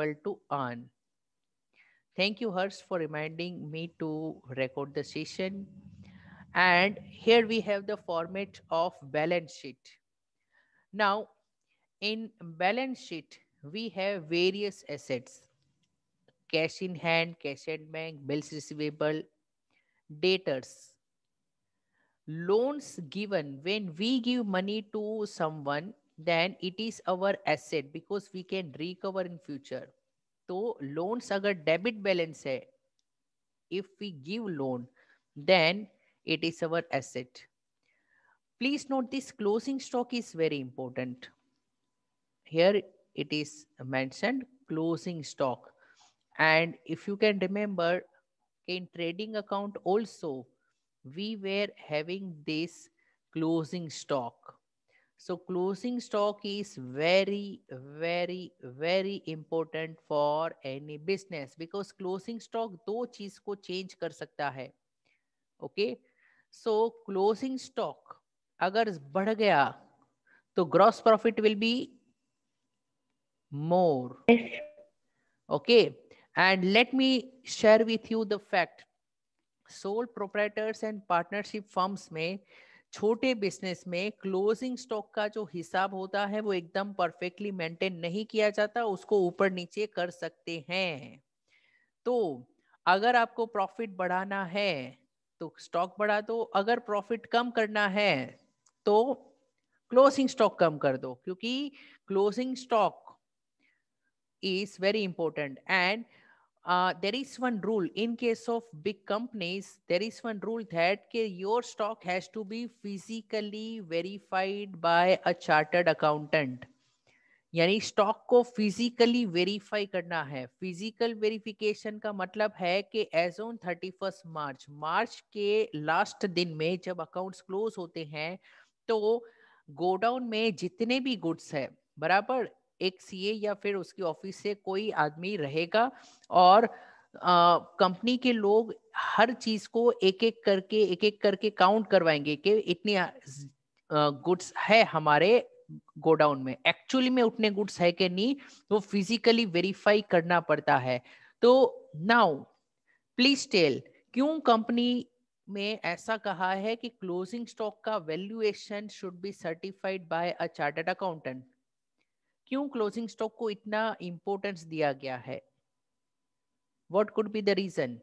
able to earn. Thank you, Hers, for reminding me to record the session. And here we have the format of balance sheet. Now, in balance sheet, we have various assets. Cash in hand, cash at bank, bills receivable, debtors. Loans given, when we give money to someone, then it is our asset because we can recover in future So loans अगर debit balance if we give loan then it is our asset please note this closing stock is very important here it is mentioned closing stock and if you can remember in trading account also we were having this closing stock So closing stock is very, very, very important for any business because closing stock do cheez ko change kar sakta hai Okay? So closing stock agar badh gaya to gross profit will be more. Okay. And let me share with you the fact. Sole proprietors and partnership firms may छोटे business में closing stock का जो हिसाब होता है वो एकदम perfectly maintain नहीं किया जाता उसको ऊपर नीचे कर सकते हैं तो अगर आपको प्रॉफिट बढ़ाना है तो स्टॉक बढ़ा दो अगर प्रॉफिट कम करना है तो क्लोजिंग स्टॉक कम कर दो क्योंकि closing stock is very important and uh, there is one rule in case of big companies there is one rule that ke your stock has to be physically verified by a chartered accountant यानी stock को physically verify करना है physical verification का मतलब है कि as on thirty first March March के last दिन में जब अकाउंट्स क्लोज होते हैं तो गोडाउन में जितने भी गुड्स है बराबर एक सीए या फिर उसकी ऑफिस से कोई आदमी रहेगा और कंपनी के लोग हर चीज को एक एक करके एक एक करके काउंट करवाएंगे कि इतने गुड्स है हमारे गोडाउन में एक्चुअली में उतने गुड्स है कि नहीं वो फिजिकली वेरीफाई करना पड़ता है तो नाउ प्लीज टेल क्यों कंपनी में ऐसा कहा है कि क्लोजिंग स्टॉक का valuation should be certified by a chartered accountant क्यों क्लोजिंग स्टॉक को इतना इंपोर्टेंस दिया गया है what could be the reason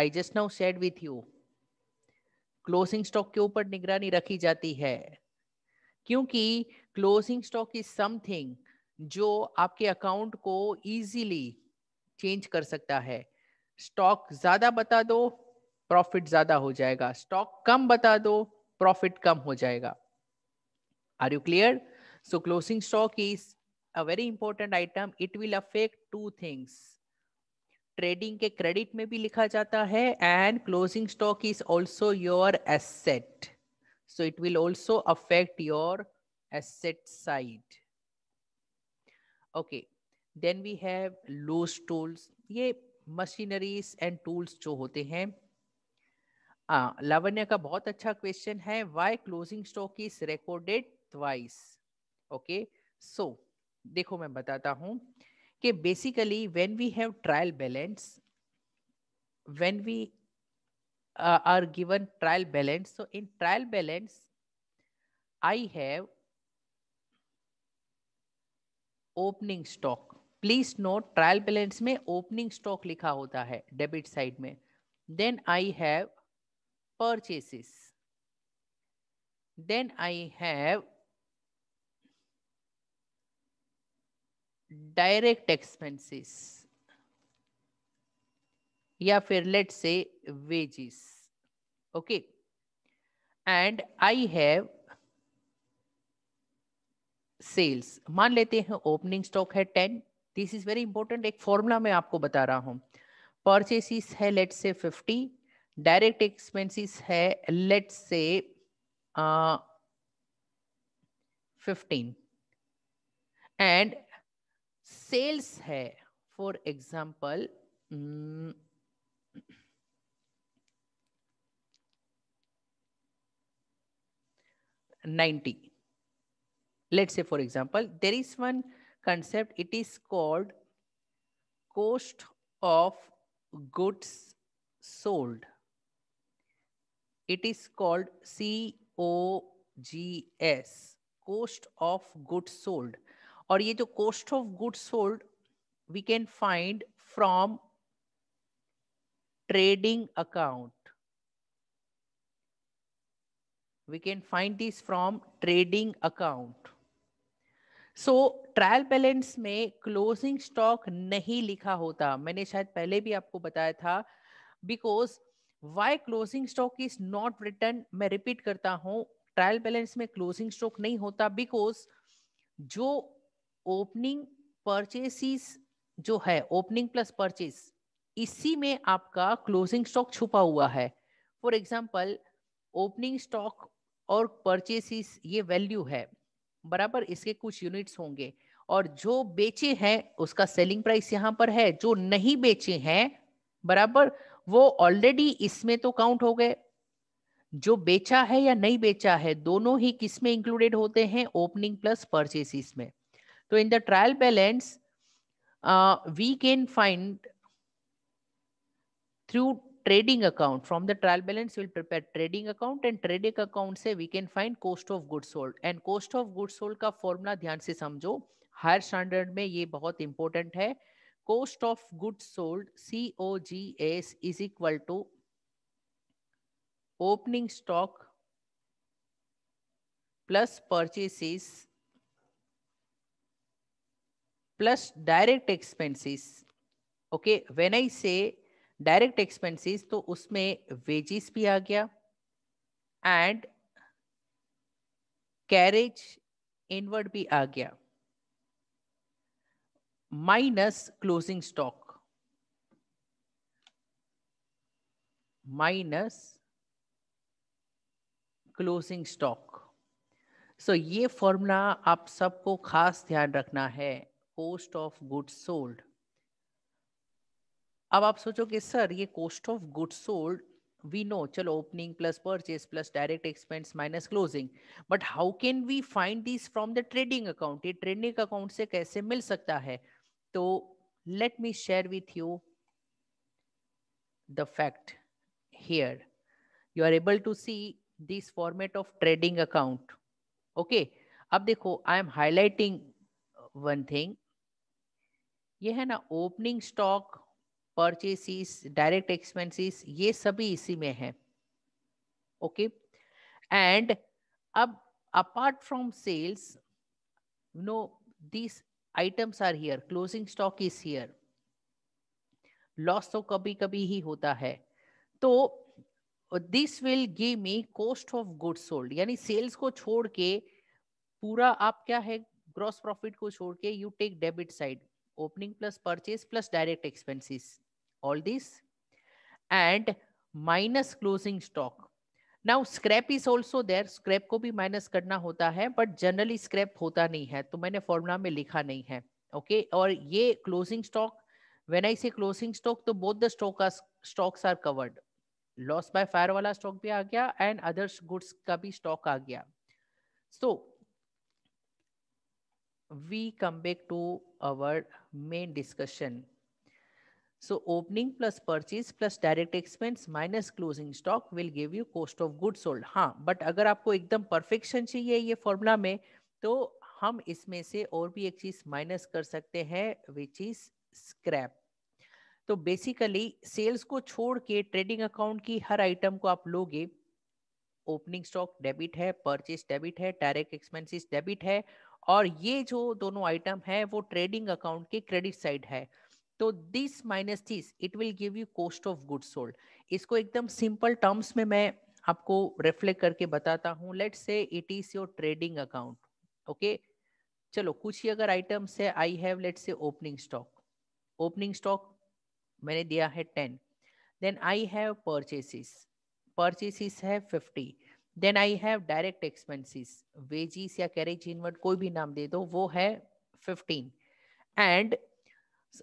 I just now said with you closing stock के ऊपर निगरानी रखी जाती है क्योंकि क्लोजिंग स्टॉक इज समथिंग जो आपके अकाउंट को इजीली चेंज कर सकता है स्टॉक ज्यादा बता दो प्रॉफिट ज्यादा हो जाएगा स्टॉक कम बता दो प्रॉफिट कम हो जाएगा are you clear So closing stock is a very important item. It will affect two things. Trading के क्रेडिट में भी लिखा जाता है and closing stock is also your asset so it will also affect your asset side okay then we have loose tools ये machineries and tools जो होते हैं हाँ, लावण्य का बहुत अच्छा क्वेश्चन है why closing stock is recorded twice okay so देखो मैं बताता हूँ कि basically when we have trial balance when we are given trial balance so in trial balance I have opening stock please note trial balance में opening stock लिखा होता है debit side में then I have purchases then I have direct expenses या फिर let's say wages okay and I have sales मान लेते हैं ओपनिंग स्टॉक है ten this is very important एक फॉर्मूला मैं आपको बता रहा हूं परचेसिस है let's say fifty direct expenses है let's say fifteen and Sales here, for example, mm, 90 ninety let's say for example there is one concept it is called cost of goods sold it is called cogs cost of goods sold और ये जो cost of goods sold we can find from trading account we can find this from trading account so trial balance में closing stock नहीं लिखा होता मैंने शायद पहले भी आपको बताया था because why closing stock is not written मैं रिपीट करता हूं ट्रायल बैलेंस में क्लोजिंग स्टॉक नहीं होता बिकॉज जो ओपनिंग परचेसिस जो है ओपनिंग प्लस परचेस इसी में आपका क्लोजिंग स्टॉक छुपा हुआ है फॉर एग्जाम्पल ओपनिंग स्टॉक और परचेसिस ये वैल्यू है बराबर इसके कुछ यूनिट्स होंगे और जो बेचे हैं उसका सेलिंग प्राइस यहाँ पर है जो नहीं बेचे हैं बराबर वो ऑलरेडी इसमें तो काउंट हो गए जो बेचा है या नहीं बेचा है दोनों ही किसमें इंक्लूडेड होते हैं ओपनिंग प्लस परचेसिस में So in the trial balance, uh, we can find through trading account from the trial balance we'll prepare trading account and trading account से we can find cost of goods sold and cost of goods sold का formula ध्यान से समझो higher standard में ये बहुत important है cost of goods sold COGS is equal to opening stock plus purchases plus direct expenses. Okay, when I say direct expenses, तो उसमें wages भी आ गया and carriage inward भी आ गया minus closing stock minus closing stock so ये formula आप सबको खास ध्यान रखना है कोस्ट ऑफ गुड्स सोल्ड अब आप सोचोगे सर ये cost of goods sold we know चलो opening plus purchase plus direct expense minus closing but how can we find this from the trading account ये ट्रेडिंग अकाउंट से कैसे मिल सकता है तो let me share with you the fact here you are able to see this format of trading account okay अब देखो I am highlighting one thing ये है ना ओपनिंग स्टॉक परचेसिस डायरेक्ट एक्सपेंसिस ये सभी इसी में है ओके एंड अब apart from sales no this items are here closing stock is here loss तो कभी कभी ही होता है तो this will give me cost of good sold यानी सेल्स को छोड़ के पूरा आप क्या है ग्रॉस प्रॉफिट को छोड़ के you take debit side opening plus purchase plus direct expenses all this and minus closing stock now scrap is also there scrap को भी माइनस करना होता है बट जनरली स्क्रैप होता नहीं है तो मैंने फॉर्मूला में लिखा नहीं है ओके okay? और ये closing stock when I say closing stock तो both the stock stocks are covered loss by fire वाला स्टॉक भी आ गया एंड अदर्स गुड्स का भी स्टॉक आ गया so so, we come back to our main discussion. So opening plus purchase plus direct expense minus closing stock will give you cost of goods sold. ha but agar aapko ekdam perfection chahiye ye formula mein to hum isme se aur bhi ek cheez minus kar sakte hain which is scrap तो basically sales को छोड़ के trading account की हर item को आप लोगे opening stock debit है purchase debit है डायरेक्ट एक्सपेंसेस डेबिट है और ये जो दोनों आइटम है वो ट्रेडिंग अकाउंट के क्रेडिट साइड है तो this minus this it will give you cost of good sold इसको एकदम सिंपल टर्म्स में मैं आपको रिफ्लेक्ट करके बताता हूँ let's say it is your trading account okay चलो कुछ ही अगर आइटम्स है I have let's say opening stock opening stock मैंने दिया है ten then I have purchases purchases है fifty then I have direct expenses wages या कैरेज इनवर्ट कोई भी नाम दे दो वो है फिफ्टीन एंड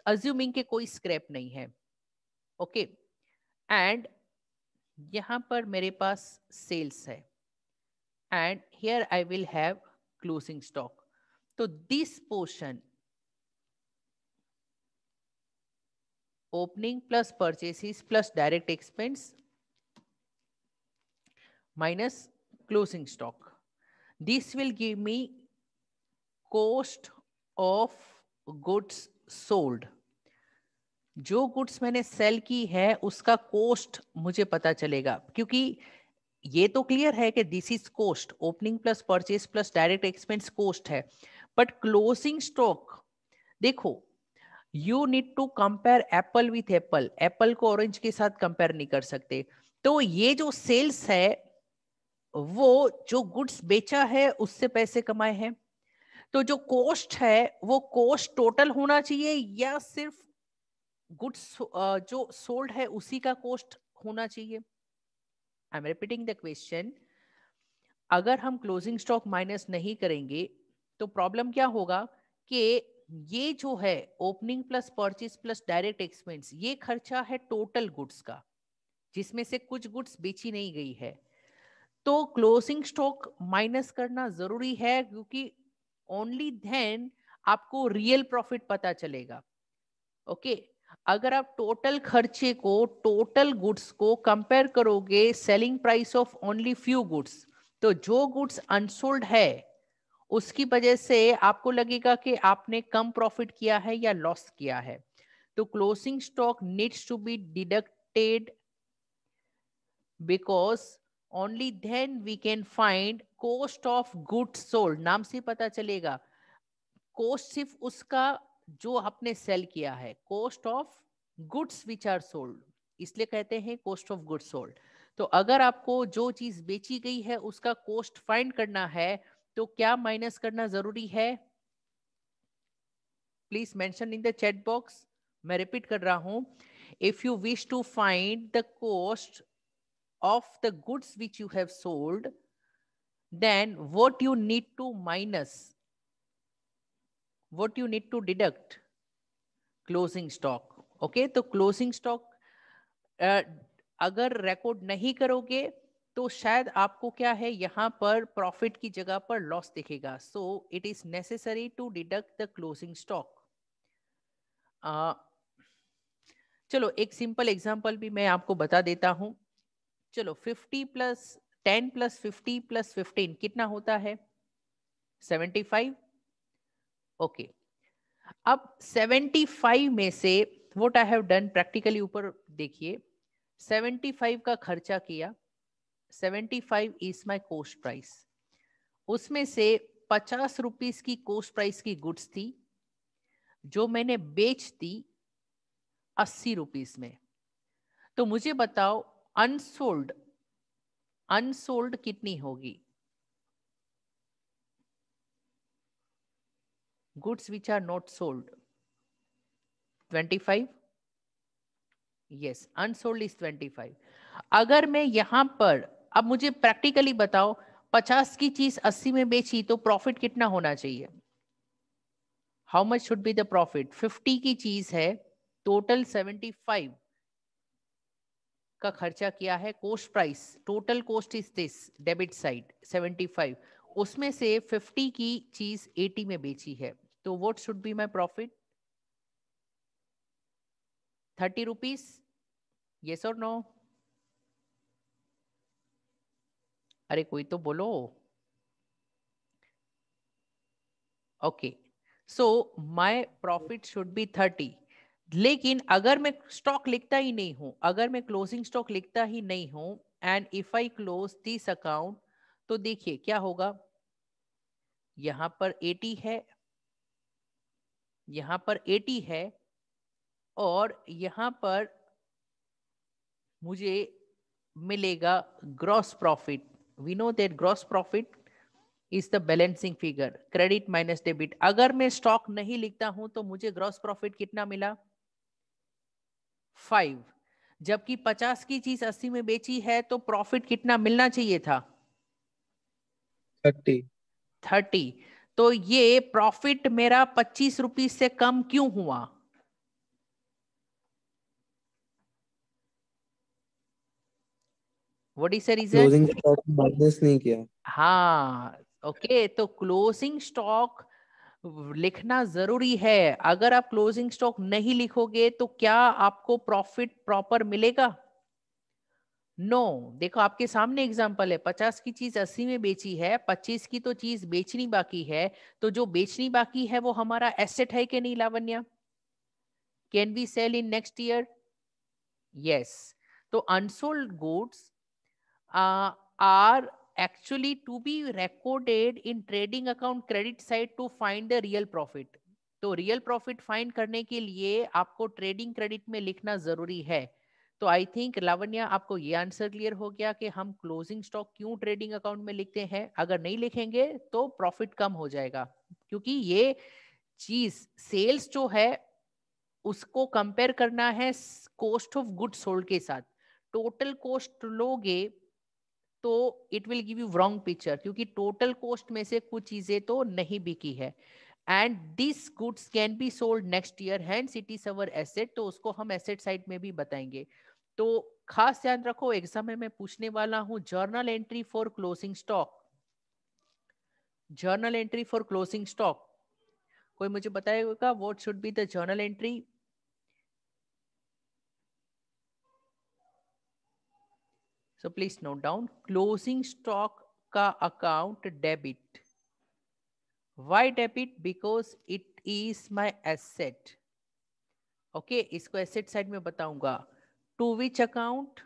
अज्यूमिंग के कोई स्क्रैप नहीं है ओके okay. एंड यहाँ पर मेरे पास सेल्स है and here I will have closing stock तो this portion opening plus purchases plus direct expense minus closing stock. This will give me cost of goods sold. जो goods मैंने sale की है उसका कोस्ट मुझे पता चलेगा क्योंकि ये तो क्लियर है कि this is cost opening plus purchase plus direct expense cost है बट क्लोजिंग स्टॉक देखो you need to compare apple with apple apple को ऑरेंज के साथ कंपेयर नहीं कर सकते तो ये जो सेल्स है वो जो गुड्स बेचा है उससे पैसे कमाए हैं तो जो कोस्ट है वो कोस्ट टोटल होना चाहिए या सिर्फ गुड्स जो सोल्ड है उसी का कोस्ट होना चाहिए I am repeating the question अगर हम क्लोजिंग स्टॉक माइनस नहीं करेंगे तो प्रॉब्लम क्या होगा कि ये जो है opening plus purchase plus direct expense ये खर्चा है टोटल गुड्स का जिसमें से कुछ गुड्स बेची नहीं गई है तो क्लोजिंग स्टॉक माइनस करना जरूरी है क्योंकि ओनली देन आपको रियल प्रॉफिट पता चलेगा ओके okay? अगर आप टोटल खर्चे को टोटल गुड्स को कंपेयर करोगे selling price of only few goods तो जो गुड्स अनसोल्ड है उसकी वजह से आपको लगेगा कि आपने कम प्रॉफिट किया है या लॉस किया है तो closing stock needs to be deducted because only then we can find cost of goods sold नाम से पता चलेगा cost सिर्फ उसका जो आपने सेल किया है cost of goods which are sold इसलिए कहते हैं cost of goods sold तो अगर आपको जो चीज बेची गई है उसका cost फाइंड करना है तो क्या माइनस करना जरूरी है please mention in the chat box मैं रिपीट कर रहा हूं if you wish to find the cost of the goods which you have sold, then what you need to minus, what you need to deduct, closing stock. Okay okay, तो closing stock अगर record नहीं करोगे तो शायद आपको क्या है यहाँ पर प्रॉफिट की जगह पर लॉस दिखेगा so it is necessary to deduct the closing stock चलो एक सिंपल एग्जांपल भी मैं आपको बता देता हूँ चलो 50 प्लस 10 प्लस 50 प्लस 15 कितना होता है 75 ओके अब 75 में से what I have done practically ऊपर देखिए 75 का खर्चा किया 75 five is my cost price उसमें से पचास रुपीज की कोस्ट प्राइस की गुड्स थी जो मैंने बेच दी अस्सी रुपीज में तो मुझे बताओ अनसोल्ड अनसोल्ड कितनी होगी are not sold twenty five 25 yes is twenty 25 अगर मैं यहां पर अब मुझे प्रैक्टिकली बताओ 50 की चीज 80 में बेची तो प्रॉफिट कितना होना चाहिए how much should be the profit 50 की चीज है टोटल 75 का खर्चा किया है cost price total cost is this debit side 75 उसमें से 50 की चीज 80 में बेची है तो what should be my profit thirty rupees yes और नो अरे कोई तो बोलो okay so my profit should be thirty लेकिन अगर मैं स्टॉक लिखता ही नहीं हूं अगर मैं क्लोजिंग स्टॉक लिखता ही नहीं हूं and if I close this account तो देखिए क्या होगा यहां पर 80 है यहां पर 80 है और यहां पर मुझे मिलेगा gross profit we know that gross profit is the balancing figure credit minus debit अगर मैं स्टॉक नहीं लिखता हूं तो मुझे ग्रॉस प्रॉफिट कितना मिला फाइव जबकि पचास की चीज अस्सी में बेची है तो प्रॉफिट कितना मिलना चाहिए था थर्टी थर्टी तो ये प्रॉफिट मेरा पच्चीस रुपीज से कम क्यों हुआ what is reason closing stock minus नहीं किया हाँ ओके okay, तो क्लोजिंग स्टॉक लिखना जरूरी है अगर आप क्लोजिंग स्टॉक नहीं लिखोगे तो क्या आपको प्रॉफिट प्रॉपर मिलेगा नो no. देखो आपके सामने एग्जाम्पल है पचास की चीज अस्सी में बेची है पच्चीस की तो चीज बेचनी बाकी है तो जो बेचनी बाकी है वो हमारा एसेट है कि नहीं Lavanya can be sale in next year yes तो unsold goods are actually to be recorded in trading account credit side to find the real profit तो रियल प्रॉफिट फाइंड करने के लिए आपको ट्रेडिंग क्रेडिट में लिखना जरूरी है तो आई थिंक लावण्या आपको ये आंसर क्लियर हो गया कि हम क्लोजिंग स्टॉक क्यों ट्रेडिंग अकाउंट में लिखते हैं अगर नहीं लिखेंगे तो प्रॉफिट कम हो जाएगा क्योंकि ये चीज सेल्स जो है उसको कंपेयर करना है कॉस्ट ऑफ गुड सोल्ड के साथ टोटल कॉस्ट लोगे तो it will give you wrong picture क्योंकि टोटल कॉस्ट में से कुछ चीजें तो नहीं बिकी है and this goods can be sold next year hand city सवर एसेट तो उसको हम एसेट साइड में भी बताएंगे तो खास ध्यान रखो एग्जाम में मैं पूछने वाला हूं journal entry for closing stock journal entry for closing stock कोई मुझे बताएगा what should be the journal entry so please note down closing stock का account debit why debit because it is my asset okay इसको asset side में बताऊंगा to which account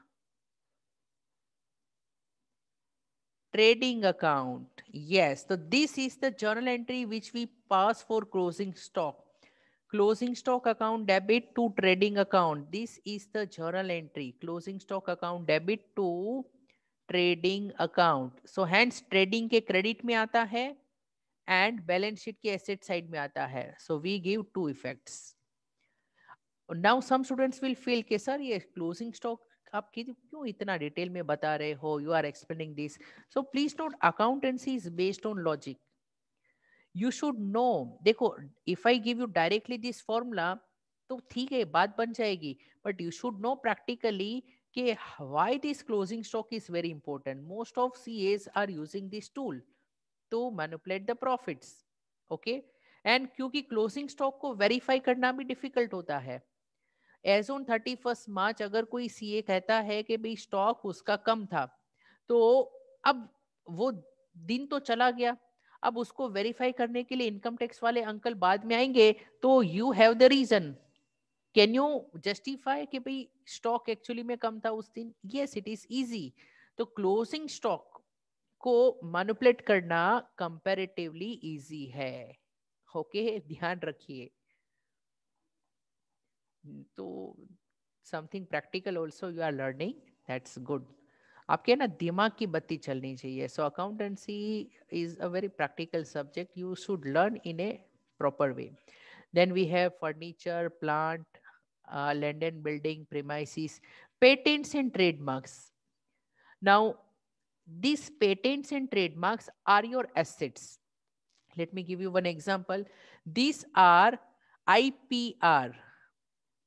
trading account yes तो this is the journal entry which we pass for closing stock Closing stock account debit to trading account. This is the journal entry. Closing stock account debit to trading account. So hence trading ke credit में आता है and balance sheet के asset side में आता है so we give two effects now some students will feel के sir ये closing stock आप क्यों इतना डिटेल में बता रहे हो you are explaining this so please note accountancy is based on logic you should know देखो if I give you directly this formula तो ठीक है बात बन जाएगी but you should know practically कि why this closing stock is very important most of CAs are using this tool to manipulate the profits okay and क्योंकि closing stock को verify करना भी डिफिकल्ट होता है as on thirty first March अगर कोई सी ए कहता है कि भाई स्टॉक उसका कम था तो अब वो दिन तो चला गया अब उसको वेरीफाई करने के लिए इनकम टैक्स वाले अंकल बाद में आएंगे तो you have the reason can you justify कि भाई स्टॉक एक्चुअली में कम था उस दिन यस इट इज इजी तो क्लोजिंग स्टॉक को मैनुपलेट करना कंपेरेटिवली इजी है ओके okay? ध्यान रखिए तो something practical also you are learning that's good आपके ना दिमाग की बत्ती चलनी चाहिए so accountancy is a very practical subject you should learn in a proper way then we have furniture plant land and building premises patents and trademarks now this patents and trademarks are your assets let me give you one example this are I P R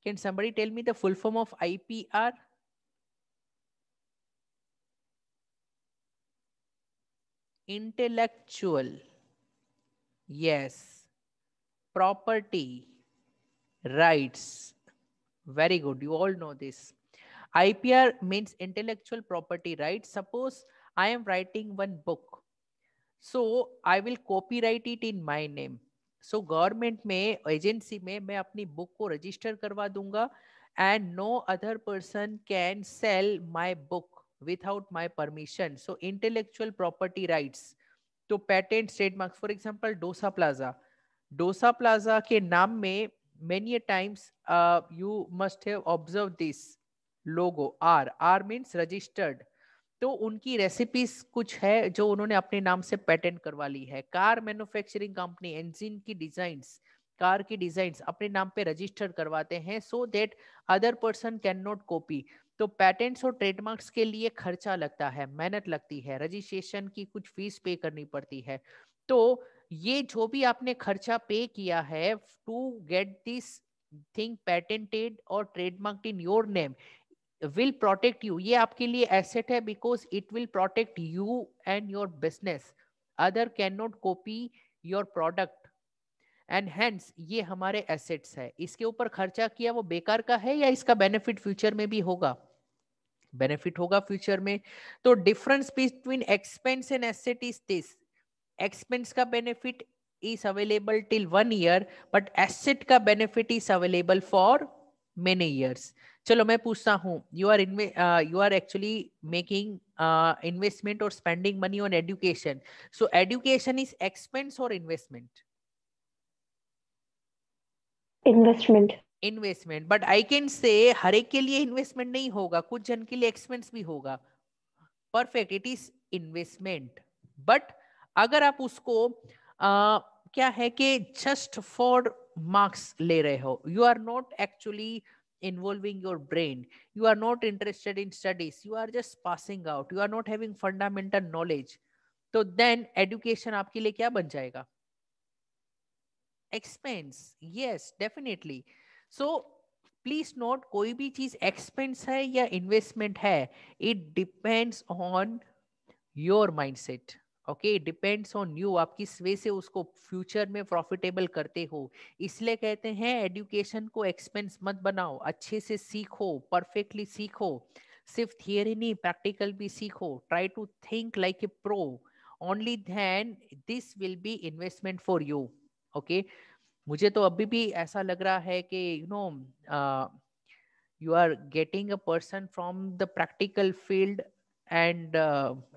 can somebody tell me the full form of I P R intellectual yes property rights very good you all know this ipr means intellectual property right suppose i am writing one book so i will copyright it in my name so government में agency में मैं अपनी book को register करवा दूंगा and no other person can sell my book without my permission so intellectual property rights तो patent trademark for example Dosa Plaza Dosa Plaza के नाम में many times you must have observe this logo R R means registered तो उनकी recipes कुछ है जो उन्होंने अपने नाम से पेटेंट करवा ली है कार मैन्युफैक्चरिंग कंपनी इंजिन की डिजाइन कार की डिजाइन अपने नाम पे रजिस्टर करवाते हैं so that other person can not copy तो पेटेंट्स और ट्रेडमार्क्स के लिए खर्चा लगता है मेहनत लगती है रजिस्ट्रेशन की कुछ फीस पे करनी पड़ती है तो ये जो भी आपने खर्चा पे किया है to get this thing patented और trademark in your name will protect you ये आपके लिए एसेट है because it will protect you and your business other can not copy your product and hence ये हमारे एसेट्स है इसके ऊपर खर्चा किया वो बेकार का है या इसका बेनिफिट फ्यूचर में भी होगा बेनिफिट होगा फ्यूचर में तो difference between expense and asset is this expense का benefit is available till one year but asset का benefit is available for many years चलो मैं पूछता हूँ you are you are actually making investment और spending money on education so education is expense और investment investment investment but I can say हर एक के लिए इन्वेस्टमेंट नहीं होगा कुछ जन के लिए एक्सपेंस भी होगा perfect it is investment but अगर आप उसको आ, क्या है कि जस्ट फॉर मार्क्स ले रहे हो you are not actually involving your brain you are not interested in studies you are just passing out you are not having fundamental knowledge तो देन एडुकेशन आपके लिए क्या बन जाएगा expense yes definitely so please note कोई भी चीज expense है या इन्वेस्टमेंट है it depends on your mindset okay depends on you आप किस वे से उसको फ्यूचर में प्रॉफिटेबल करते हो इसलिए कहते हैं एडुकेशन को एक्सपेंस मत बनाओ अच्छे से सीखो परफेक्टली सीखो सिर्फ थियरी नहीं प्रैक्टिकल भी सीखो try to think like a pro only then this will be investment for you okay मुझे तो अभी भी ऐसा लग रहा है कि you know you are getting a person from the practical field and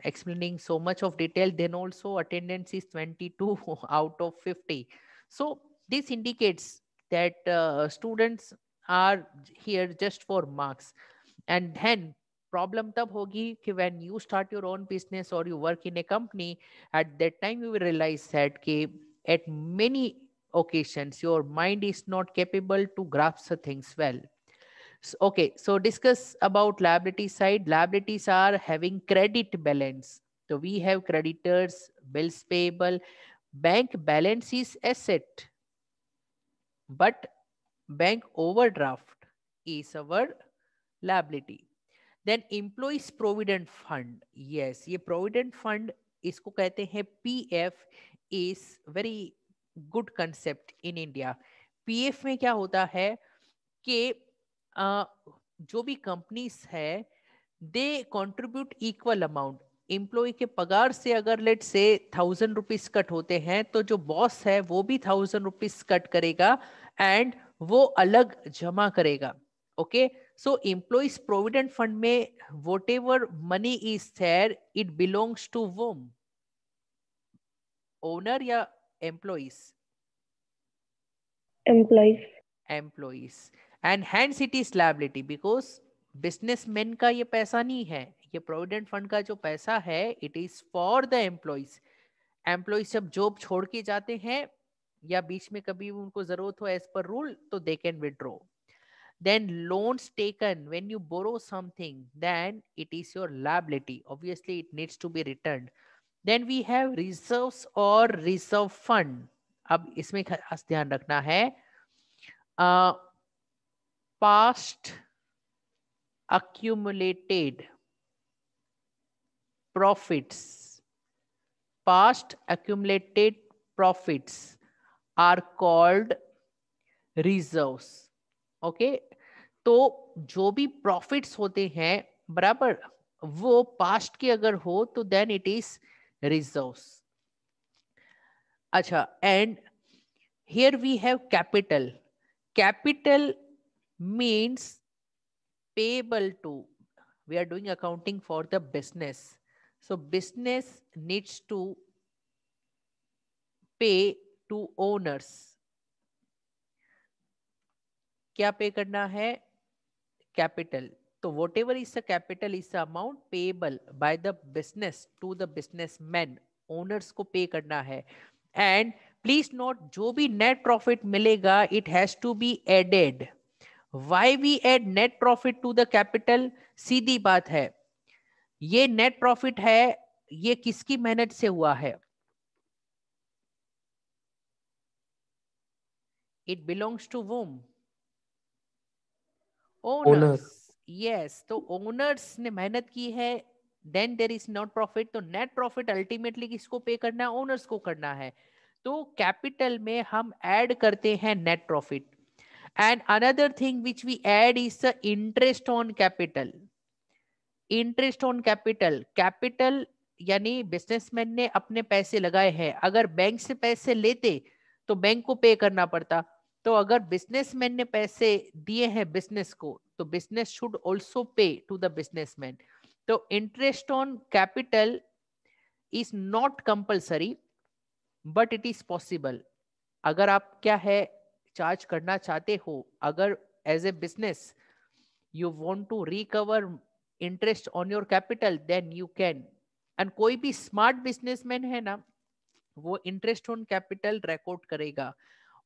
explaining so much of detail then also attendance is twenty two out of fifty so this indicates that students are here just for marks and then problem तब होगी कि van you start your own business और you work in a company at that time you realise that कि at many occasions. Your mind is not capable to grasp things well. So, okay, so discuss about liability side. Liabilities are having credit balance. So we have creditors, bills payable. Bank balance is asset. But bank overdraft is our liability. Then employees provident fund. Yes, ये provident fund इसको कहते हैं PF is very good concept in India PF में क्या होता है कि जो भी कंपनीज है they contribute equal amount employee के पगार से अगर लेट से थाउजेंड रुपीज कट होते हैं तो जो बॉस है वो भी थाउजेंड रुपीज कट करेगा एंड वो अलग जमा करेगा okay so employees provident fund में whatever money is there it belongs to whom owner या employees employees employees and hence it is liability because businessmen ka ye paisa nahi hai ye provident fund ka jo paisa hai it is for the employees employees jab job chhod ke jate hain या बीच में कभी उनको जरूरत हो as per rule तो they can withdraw then loans taken when you borrow something then it is your liability obviously it needs to be returned then we have reserve और reserve fund अब इसमें खास ध्यान रखना है past accumulated profit past accumulated profit are called reserve okay तो जो भी प्रॉफिट्स होते हैं बराबर वो पास्ट के अगर हो तो then it is reserves. Acha, and here we have capital. Capital means payable to. We are doing accounting for the business. So business needs to pay to owners. क्या पे करना है कैपिटल तो whatever is a capital is amount payable by the business to the businessman owners को pay करना है and please note जो भी नेट प्रॉफिट मिलेगा it has to be added why we add net profit to the capital सीधी बात है ये नेट प्रॉफिट है ये किसकी मेहनत से हुआ है it belongs to whom owners yes तो ओनर्स ने मेहनत की है then there is not profit तो नेट प्रॉफिट अल्टीमेटली किसको पे करना है ओनर्स को करना है तो कैपिटल में हम ऐड करते हैं net profit and another thing which we add is the interest on capital interest on capital capital यानी बिजनेसमैन ने अपने पैसे लगाए हैं अगर बैंक से पैसे लेते तो बैंक को पे करना पड़ता तो अगर बिजनेसमैन ने पैसे दिए हैं बिजनेस को तो business should also pay to the businessman तो interest on capital is not compulsory but it is possible अगर आप क्या है चार्ज करना चाहते हो अगर as a business you want to recover interest on your capital then you can and कोई भी स्मार्ट बिजनेसमैन है ना वो इंटरेस्ट ऑन कैपिटल रिकॉर्ड करेगा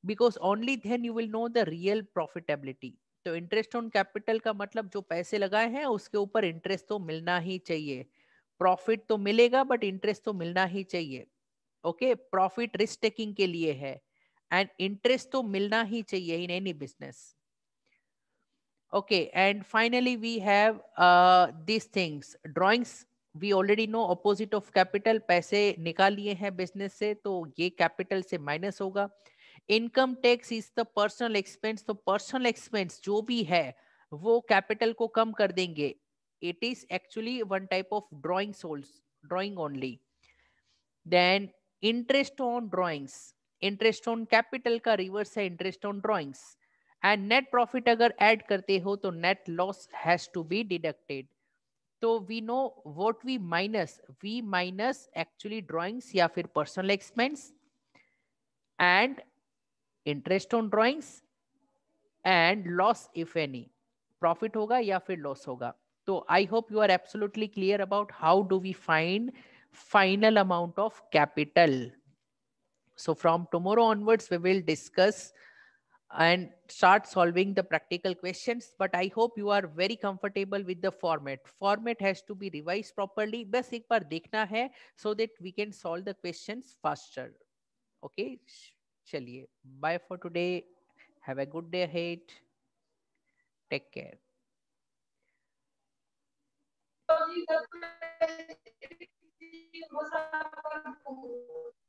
because only then you will know the real profitability तो इंटरेस्ट ऑन कैपिटल का मतलब जो पैसे लगाए हैं उसके ऊपर इंटरेस्ट तो मिलना ही चाहिए प्रॉफिट तो मिलेगा बट इंटरेस्ट तो मिलना ही चाहिए ओके प्रॉफिट रिस्क टेकिंग के लिए है एंड इंटरेस्ट तो मिलना ही चाहिए in any business okay and finally we have this things drawings we already know opposite of capital पैसे निकाल लिए हैं बिजनेस से तो ये कैपिटल से माइनस होगा income tax is the personal expense तो पर्सनल एक्सपेंस जो भी है वो कैपिटल को कम कर देंगे it is actually one type of drawing सोल्स drawing only then interest on drawings interest on capital का रिवर्स है interest on drawings and net profit अगर ऐड करते हो तो net loss has to be deducted तो we know what we minus we minus actually drawings या फिर personal expense and Interest on drawings and loss, if any, profit hoga ya फिर loss hoga. So I hope you are absolutely clear about how do we find final amount of capital. So from tomorrow onwards, we will discuss and start solving the practical questions. But I hope you are very comfortable with the format. Format has to be revised properly. बस एक बार देखना है so that we can solve the questions faster. Okay. चलिए bye for today have a good day हेट take care Thank you.